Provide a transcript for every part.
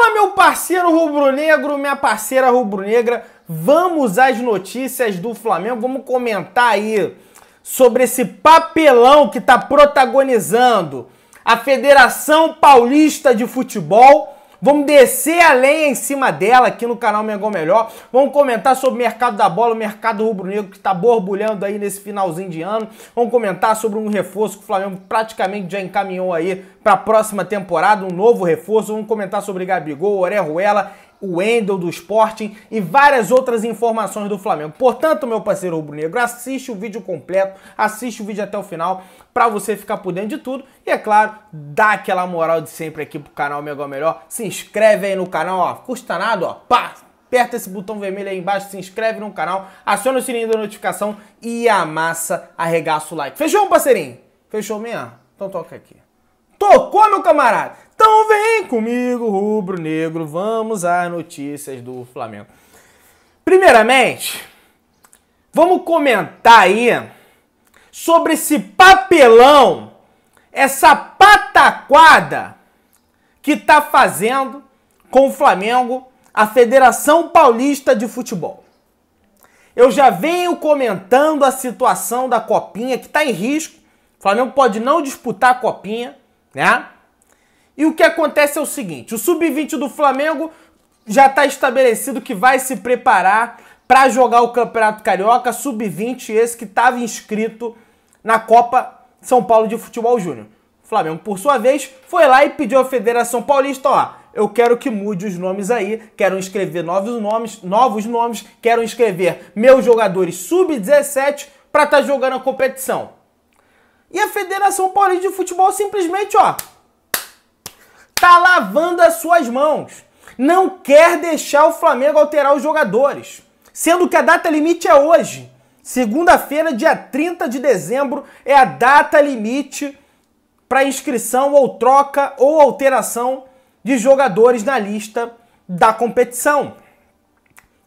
Fala, meu parceiro rubro-negro, minha parceira rubro-negra. Vamos às notícias do Flamengo. Vamos comentar aí sobre esse papelão que está protagonizando a Federação Paulista de Futebol Vamos descer a lenha em cima dela aqui no canal Mengão Melhor. Vamos comentar sobre o mercado da bola, o mercado rubro-negro que está borbulhando aí nesse finalzinho de ano. Vamos comentar sobre um reforço que o Flamengo praticamente já encaminhou aí para a próxima temporada, um novo reforço. Vamos comentar sobre Gabigol, Ruela o Wendel do Sporting e várias outras informações do Flamengo. Portanto, meu parceiro rubro-negro, assiste o vídeo completo, assiste o vídeo até o final para você ficar por dentro de tudo e, é claro, dá aquela moral de sempre aqui pro canal Mega Melhor. Se inscreve aí no canal, ó, custa nada, ó, pá, aperta esse botão vermelho aí embaixo, se inscreve no canal, aciona o sininho da notificação e amassa, arregaça o like. Fechou, parceirinho? Fechou minha? Então toca aqui. Tocou, meu camarada? Então vem comigo, rubro-negro, vamos às notícias do Flamengo. Primeiramente, vamos comentar aí sobre esse papelão, essa pataquada que tá fazendo com o Flamengo a Federação Paulista de Futebol. Eu já venho comentando a situação da copinha que está em risco. O Flamengo pode não disputar a copinha né? E o que acontece é o seguinte: o sub-20 do Flamengo já está estabelecido que vai se preparar para jogar o Campeonato Carioca sub-20, esse que estava inscrito na Copa São Paulo de Futebol Júnior. O Flamengo, por sua vez, foi lá e pediu à Federação Paulista, ó, eu quero que mude os nomes aí, quero inscrever novos nomes, novos nomes, quero inscrever meus jogadores sub-17 para estar tá jogando a competição. E a Federação Paulista de Futebol simplesmente, ó, tá lavando as suas mãos. Não quer deixar o Flamengo alterar os jogadores. Sendo que a data limite é hoje. Segunda-feira, dia 30 de dezembro, é a data limite para inscrição ou troca ou alteração de jogadores na lista da competição.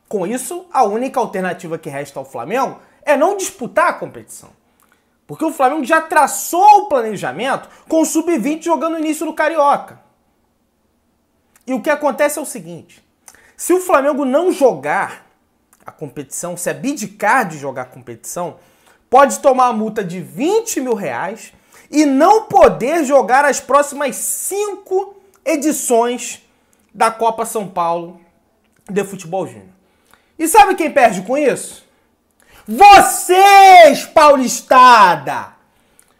Com isso, a única alternativa que resta ao Flamengo é não disputar a competição. Porque o Flamengo já traçou o planejamento com o Sub-20 jogando no início do Carioca. E o que acontece é o seguinte: se o Flamengo não jogar a competição, se abdicar de jogar a competição, pode tomar a multa de 20 mil reais e não poder jogar as próximas cinco edições da Copa São Paulo de Futebol Júnior. E sabe quem perde com isso? Vocês, paulistada!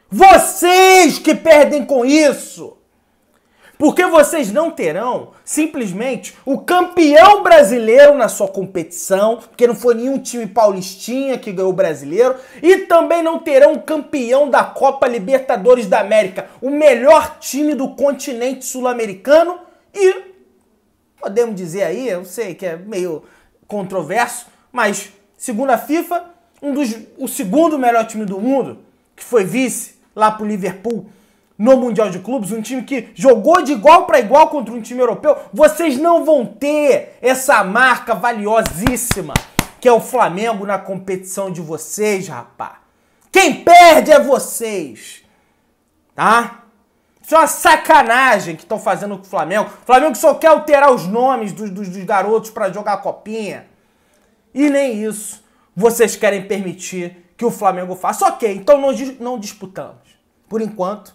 Vocês que perdem com isso! Porque vocês não terão simplesmente o campeão brasileiro na sua competição, porque não foi nenhum time paulistinha que ganhou o brasileiro, e também não terão o campeão da Copa Libertadores da América, o melhor time do continente sul-americano e podemos dizer aí, eu sei que é meio controverso, mas segundo a FIFA, um dos, o segundo melhor time do mundo, que foi vice lá pro Liverpool no Mundial de Clubes, um time que jogou de igual para igual contra um time europeu, vocês não vão ter essa marca valiosíssima que é o Flamengo na competição de vocês, rapá. Quem perde é vocês, tá? Isso é uma sacanagem que estão fazendo com o Flamengo. O Flamengo só quer alterar os nomes dos, dos, dos garotos para jogar a copinha. E nem isso vocês querem permitir que o Flamengo faça. Ok, então não, não disputamos. Por enquanto,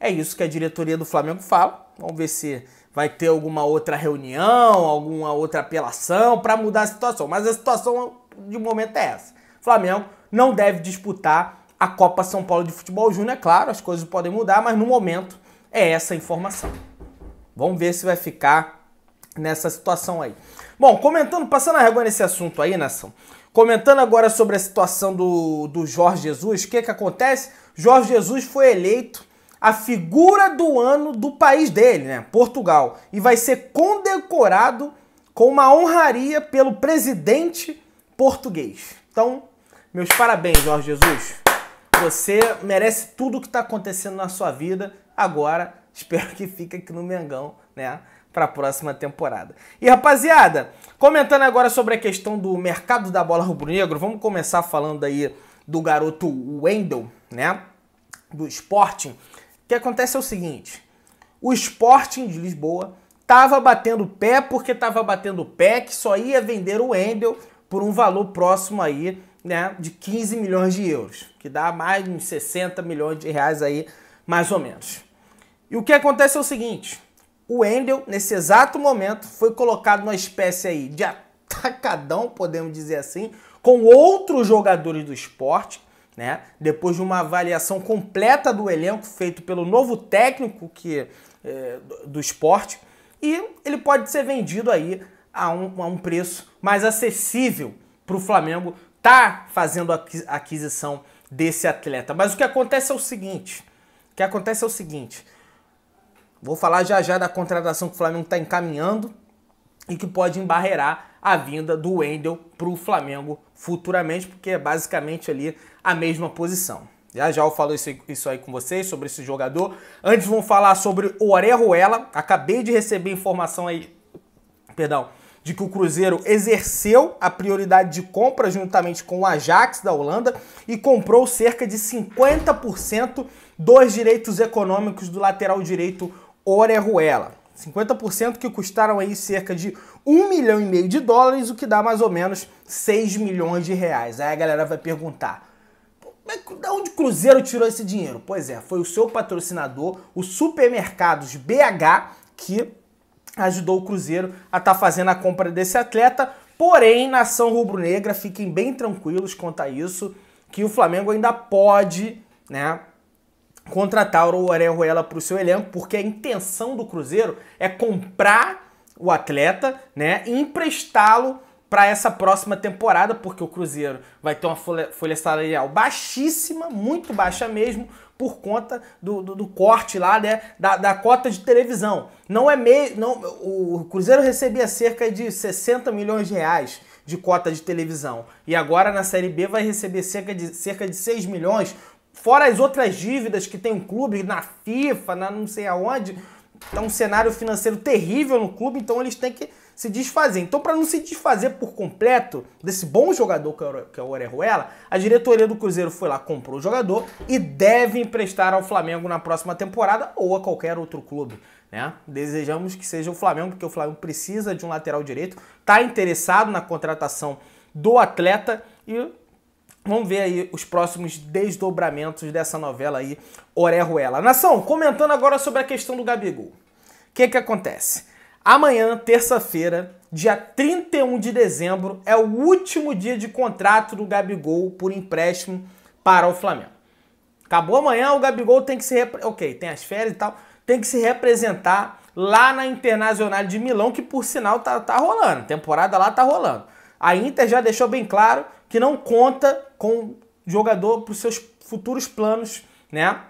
é isso que a diretoria do Flamengo fala. Vamos ver se vai ter alguma outra reunião, alguma outra apelação para mudar a situação. Mas a situação de momento é essa. O Flamengo não deve disputar a Copa São Paulo de Futebol Júnior. É claro, as coisas podem mudar, mas no momento é essa a informação. Vamos ver se vai ficar nessa situação aí. Bom, comentando, passando a régua nesse assunto aí, nação. Comentando agora sobre a situação do, do Jorge Jesus, o que, que acontece? Jorge Jesus foi eleito a figura do ano do país dele, né? Portugal. E vai ser condecorado com uma honraria pelo presidente português. Então, meus parabéns, Jorge Jesus. Você merece tudo o que está acontecendo na sua vida. Agora, espero que fique aqui no Mengão, né? para a próxima temporada. E rapaziada, comentando agora sobre a questão do mercado da bola rubro-negro, vamos começar falando aí do garoto Wendel, né? Do Sporting. O que acontece é o seguinte: o Sporting de Lisboa estava batendo pé porque estava batendo pé que só ia vender o Wendel por um valor próximo aí, né, de 15 milhões de euros, que dá mais de uns 60 milhões de reais aí, mais ou menos. E o que acontece é o seguinte, o Wendel, nesse exato momento, foi colocado numa espécie aí de atacadão, podemos dizer assim, com outros jogadores do esporte, né? Depois de uma avaliação completa do elenco feito pelo novo técnico que é, do esporte, e ele pode ser vendido aí a um, a um preço mais acessível para o Flamengo tá fazendo a aquisição desse atleta. Mas o que acontece é o seguinte: o que acontece é o seguinte. Vou falar já já da contratação que o Flamengo está encaminhando e que pode embarrear a vinda do Wendel para o Flamengo futuramente, porque é basicamente ali a mesma posição. Já já eu falo isso, isso aí com vocês, sobre esse jogador. Antes vamos falar sobre o Orejuela. Acabei de receber informação aí, perdão, de que o Cruzeiro exerceu a prioridade de compra juntamente com o Ajax da Holanda e comprou cerca de 50% dos direitos econômicos do lateral direito Ore Ruela. 50% que custaram aí cerca de 1 milhão e meio de dólares, o que dá mais ou menos 6 milhões de reais. Aí a galera vai perguntar: da onde o Cruzeiro tirou esse dinheiro? Pois é, foi o seu patrocinador, o Supermercados BH, que ajudou o Cruzeiro a estar tá fazendo a compra desse atleta. Porém, nação rubro-negra, fiquem bem tranquilos quanto a isso, que o Flamengo ainda pode, né, contratar o Orejuela para o seu elenco, porque a intenção do Cruzeiro é comprar o atleta né, e emprestá-lo para essa próxima temporada, porque o Cruzeiro vai ter uma folha, folha salarial baixíssima, muito baixa mesmo, por conta do, do, do corte lá, né, da, da, cota de televisão. Não é meio, não, o Cruzeiro recebia cerca de 60 milhões de reais de cota de televisão. E agora na Série B vai receber cerca de, cerca de 6 milhões Fora as outras dívidas que tem o clube na FIFA, na não sei aonde, tá um cenário financeiro terrível no clube, então eles têm que se desfazer. Então, para não se desfazer por completo desse bom jogador é que é o Orejuela, a diretoria do Cruzeiro foi lá, comprou o jogador e deve emprestar ao Flamengo na próxima temporada ou a qualquer outro clube. Né? Desejamos que seja o Flamengo, porque o Flamengo precisa de um lateral direito, está interessado na contratação do atleta e Vamos ver aí os próximos desdobramentos dessa novela aí, Oré Ruela. Nação, comentando agora sobre a questão do Gabigol. O que que acontece? Amanhã, terça-feira, dia 31 de dezembro, é o último dia de contrato do Gabigol por empréstimo para o Flamengo. Acabou amanhã, o Gabigol tem que se... Ok, tem as férias e tal. Tem que se representar lá na Internacional de Milão, que por sinal tá, tá rolando. Temporada lá tá rolando. A Inter já deixou bem claro que não conta com jogador para os seus futuros planos, né?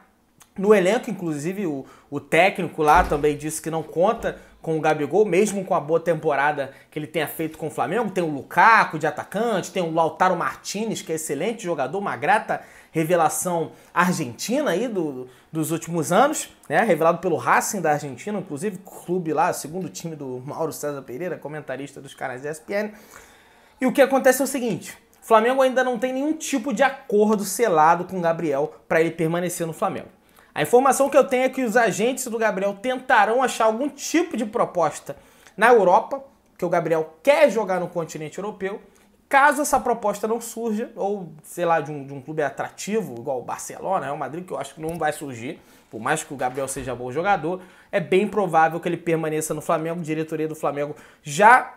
No elenco, inclusive, o, o técnico lá também disse que não conta com o Gabigol, mesmo com a boa temporada que ele tenha feito com o Flamengo. Tem o Lukaku de atacante, tem o Lautaro Martinez, que é excelente jogador, uma grata revelação argentina aí do, dos últimos anos, né? Revelado pelo Racing da Argentina, inclusive clube lá, segundo time do Mauro César Pereira, comentarista dos canais ESPN. E o que acontece é o seguinte: Flamengo ainda não tem nenhum tipo de acordo selado com o Gabriel para ele permanecer no Flamengo. A informação que eu tenho é que os agentes do Gabriel tentarão achar algum tipo de proposta na Europa, que o Gabriel quer jogar no continente europeu. Caso essa proposta não surja, ou sei lá, de um, de um clube atrativo, igual o Barcelona, o Madrid, que eu acho que não vai surgir, por mais que o Gabriel seja bom jogador, é bem provável que ele permaneça no Flamengo. A diretoria do Flamengo já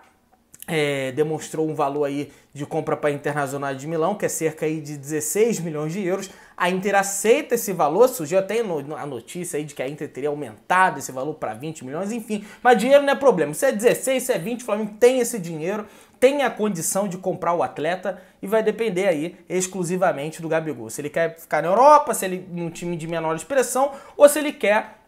é, demonstrou um valor aí de compra para a Internacional de Milão, que é cerca aí de 16 milhões de euros. A Inter aceita esse valor, surgiu até no, a notícia aí de que a Inter teria aumentado esse valor para 20 milhões, enfim. Mas dinheiro não é problema. Se é 16, se é 20, o Flamengo tem esse dinheiro, tem a condição de comprar o atleta e vai depender aí exclusivamente do Gabigol. Se ele quer ficar na Europa, se ele num time de menor expressão ou se ele quer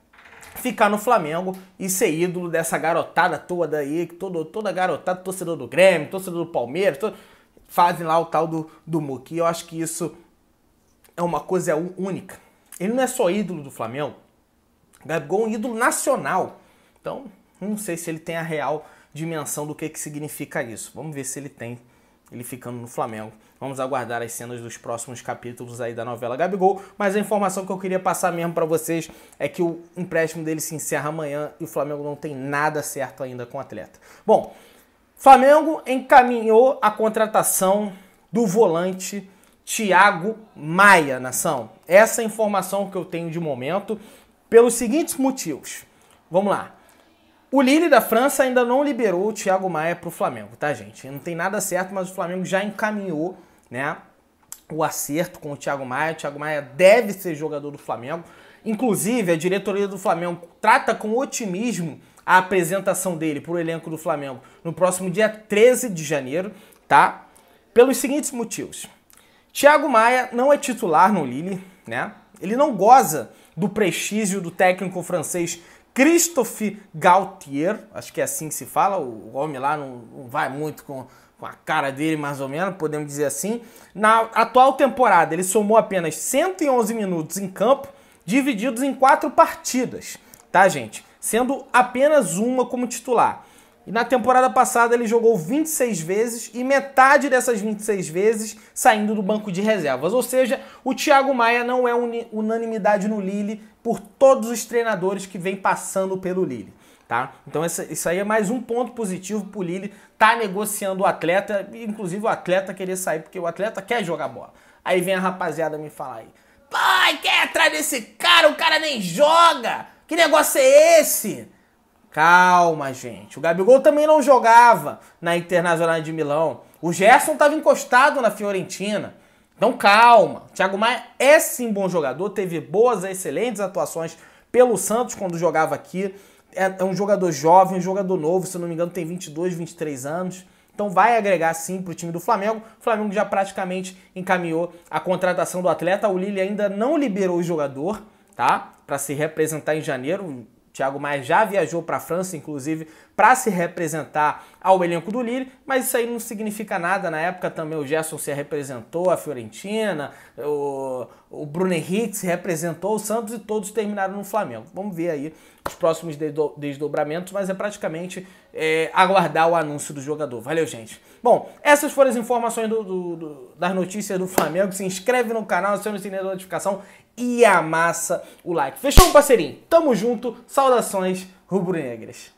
ficar no Flamengo e ser ídolo dessa garotada toda aí, todo, toda garotada, torcedor do Grêmio, torcedor do Palmeiras, todo, fazem lá o tal do, do E Eu acho que isso é uma coisa única. Ele não é só ídolo do Flamengo, Gabigol é um ídolo nacional. Então, não sei se ele tem a real dimensão do que, que significa isso. Vamos ver se ele tem ele ficando no Flamengo. Vamos aguardar as cenas dos próximos capítulos aí da novela Gabigol, mas a informação que eu queria passar mesmo para vocês é que o empréstimo dele se encerra amanhã e o Flamengo não tem nada certo ainda com o atleta. Bom, Flamengo encaminhou a contratação do volante Thiago Maia, nação. Essa é a informação que eu tenho de momento pelos seguintes motivos. Vamos lá. O Lille da França ainda não liberou o Thiago Maia para o Flamengo, tá, gente? Não tem nada certo, mas o Flamengo já encaminhou, né? O acerto com o Thiago Maia. O Thiago Maia deve ser jogador do Flamengo. Inclusive, a diretoria do Flamengo trata com otimismo a apresentação dele para o elenco do Flamengo no próximo dia 13 de janeiro, tá? Pelos seguintes motivos. Thiago Maia não é titular no Lille, né? Ele não goza do prestígio do técnico francês Christophe Gaultier, acho que é assim que se fala, o homem lá não, não vai muito com, com a cara dele, mais ou menos, podemos dizer assim. Na atual temporada, ele somou apenas 111 minutos em campo, divididos em quatro partidas, tá, gente? Sendo apenas uma como titular. E na temporada passada ele jogou 26 vezes e metade dessas 26 vezes saindo do banco de reservas. Ou seja, o Thiago Maia não é unanimidade no Lille por todos os treinadores que vem passando pelo Lille. Tá? Então essa, isso aí é mais um ponto positivo pro Lille tá negociando o atleta, inclusive o atleta querer sair, porque o atleta quer jogar bola. Aí vem a rapaziada me falar aí, pai, quer atrás desse cara, o cara nem joga, que negócio é esse? Calma, gente. O Gabigol também não jogava na Internacional de Milão. O Gerson estava encostado na Fiorentina. Então calma. Thiago Maia é sim bom jogador, teve boas, excelentes atuações pelo Santos quando jogava aqui. É, é um jogador jovem, um jogador novo, se não me engano, tem 22, 23 anos. Então vai agregar sim para o time do Flamengo. O Flamengo já praticamente encaminhou a contratação do atleta. O Lille ainda não liberou o jogador, tá? Para se representar em janeiro. Thiago Maia já viajou para a França, inclusive, para se representar ao elenco do Lille, mas isso aí não significa nada. Na época também o Gerson se representou a Fiorentina, o, o Bruno Henrique se representou o Santos e todos terminaram no Flamengo. Vamos ver aí os próximos desdobramentos, mas é praticamente é, aguardar o anúncio do jogador. Valeu, gente. Bom, essas foram as informações do, do, do, das notícias do Flamengo. Se inscreve no canal, aciona o sininho da notificação e amassa o like. Fechou, parceirinho? Tamo junto. Saudações rubro-negras.